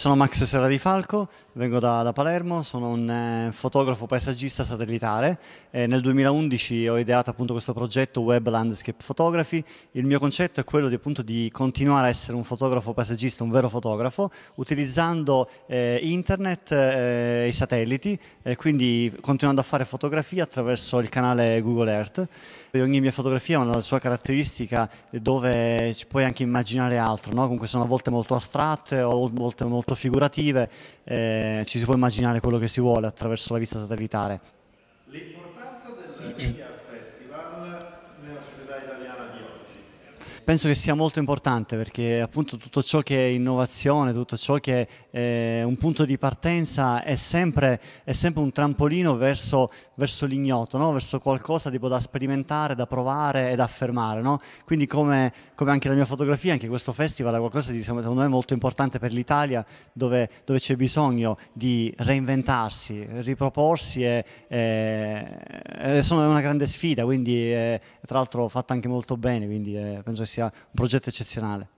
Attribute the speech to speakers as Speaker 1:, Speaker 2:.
Speaker 1: Sono Max Serra di Falco, vengo da, da Palermo, sono un eh, fotografo paesaggista satellitare. Eh, nel 2011 ho ideato appunto questo progetto Web Landscape Photography. Il mio concetto è quello di, appunto, di continuare a essere un fotografo paesaggista, un vero fotografo, utilizzando eh, internet eh, e i satelliti, quindi continuando a fare fotografie attraverso il canale Google Earth. E ogni mia fotografia ha una sua caratteristica dove ci puoi anche immaginare altro, no? comunque sono a volte molto astratte, o a volte molto figurative. Eh, ci si può immaginare quello che si vuole attraverso la vista satellitare.
Speaker 2: L'importanza del Media Festival nella società italiana
Speaker 1: penso che sia molto importante perché appunto tutto ciò che è innovazione, tutto ciò che è eh, un punto di partenza è sempre, è sempre un trampolino verso, verso l'ignoto, no? verso qualcosa tipo da sperimentare, da provare e da affermare. No? Quindi come, come, anche la mia fotografia, anche questo festival è qualcosa di secondo me molto importante per l'Italia dove, dove c'è bisogno di reinventarsi, riproporsi e, e, e sono una grande sfida, quindi è, tra l'altro fatta anche molto bene, quindi è, eh, penso che sia sia un progetto eccezionale.